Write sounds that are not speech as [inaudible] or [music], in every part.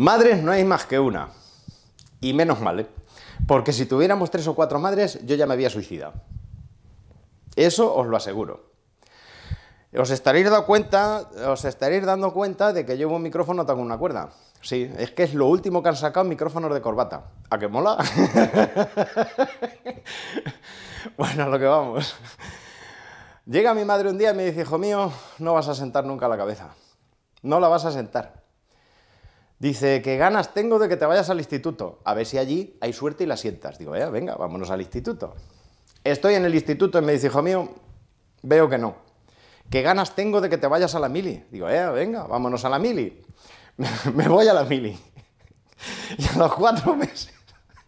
Madres no hay más que una. Y menos mal, ¿eh? Porque si tuviéramos tres o cuatro madres, yo ya me había suicidado. Eso os lo aseguro. Os estaréis, dando cuenta de que llevo un micrófono con una cuerda. Sí, es que es lo último que han sacado micrófonos de corbata. ¿A qué mola? [laughs] bueno, a lo que vamos. Llega mi madre un día y me dice, hijo mío, no vas a sentar nunca la cabeza. No la vas a sentar. Dice, que ganas tengo de que te vayas al instituto. A ver si allí hay suerte y la sientas. Digo, eh, venga, vámonos al instituto. Estoy en el instituto y me dice, hijo mío, veo que no. qué ganas tengo de que te vayas a la mili. Digo, eh, venga, vámonos a la mili. [laughs] me voy a la mili. [laughs] y a los cuatro meses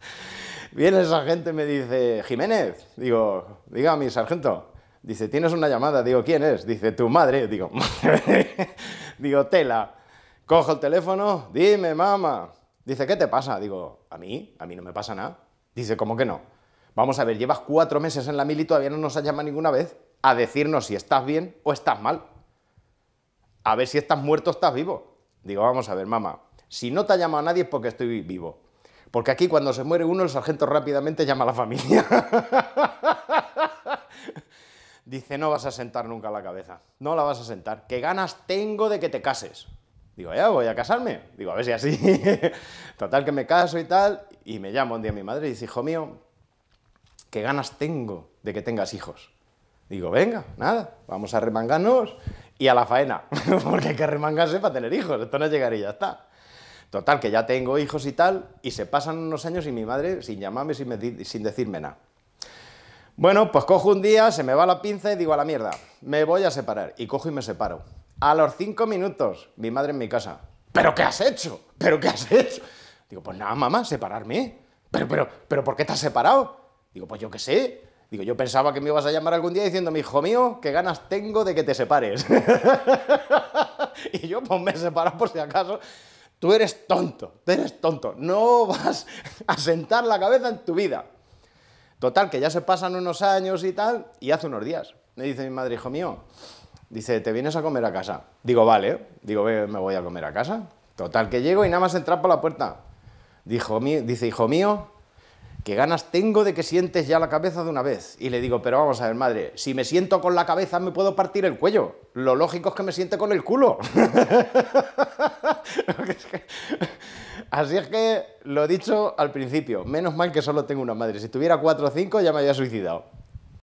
[laughs] viene esa gente y me dice, Jiménez. Digo, diga mi sargento. Dice, tienes una llamada. Digo, ¿quién es? Dice, tu madre. Digo, madre. Digo, tela. Cojo el teléfono, dime, mamá. Dice, ¿qué te pasa? Digo, ¿a mí? A mí no me pasa nada. Dice, ¿cómo que no? Vamos a ver, llevas cuatro meses en la mil y todavía no nos has llamado ninguna vez a decirnos si estás bien o estás mal. A ver si estás muerto o estás vivo. Digo, vamos a ver, mamá, si no te ha llamado a nadie es porque estoy vivo. Porque aquí cuando se muere uno, el sargento rápidamente llama a la familia. [laughs] Dice, no vas a sentar nunca la cabeza, no la vas a sentar. ¿Qué ganas tengo de que te cases? Digo, ya voy a casarme. Digo, a ver si así. [laughs] Total, que me caso y tal. Y me llama un día mi madre y dice, hijo mío, qué ganas tengo de que tengas hijos. Digo, venga, nada, vamos a remangarnos y a la faena. [laughs] Porque hay que remangarse para tener hijos. Esto no llegaría y ya está. Total, que ya tengo hijos y tal. Y se pasan unos años y mi madre, sin llamarme, sin, sin decirme nada. Bueno, pues cojo un día, se me va la pinza y digo a la mierda, me voy a separar. Y cojo y me separo. A los cinco minutos, mi madre en mi casa. ¿Pero qué has hecho? ¿Pero qué has hecho? Digo, pues nada, mamá, separarme. ¿Pero, pero, pero por qué te has separado? Digo, pues yo qué sé. Digo, yo pensaba que me ibas a llamar algún día diciendo, mi hijo mío, qué ganas tengo de que te separes. [laughs] y yo, pues me separado por si acaso. Tú eres tonto, tú eres tonto. No vas a sentar la cabeza en tu vida. Total, que ya se pasan unos años y tal, y hace unos días me dice mi madre, hijo mío, Dice, ¿te vienes a comer a casa? Digo, vale. Digo, me voy a comer a casa. Total, que llego y nada más entrar por la puerta. Dijo, dice, hijo mío, qué ganas tengo de que sientes ya la cabeza de una vez. Y le digo, pero vamos a ver, madre, si me siento con la cabeza me puedo partir el cuello. Lo lógico es que me siente con el culo. [laughs] Así es que lo he dicho al principio, menos mal que solo tengo una madre. Si tuviera cuatro o cinco ya me había suicidado.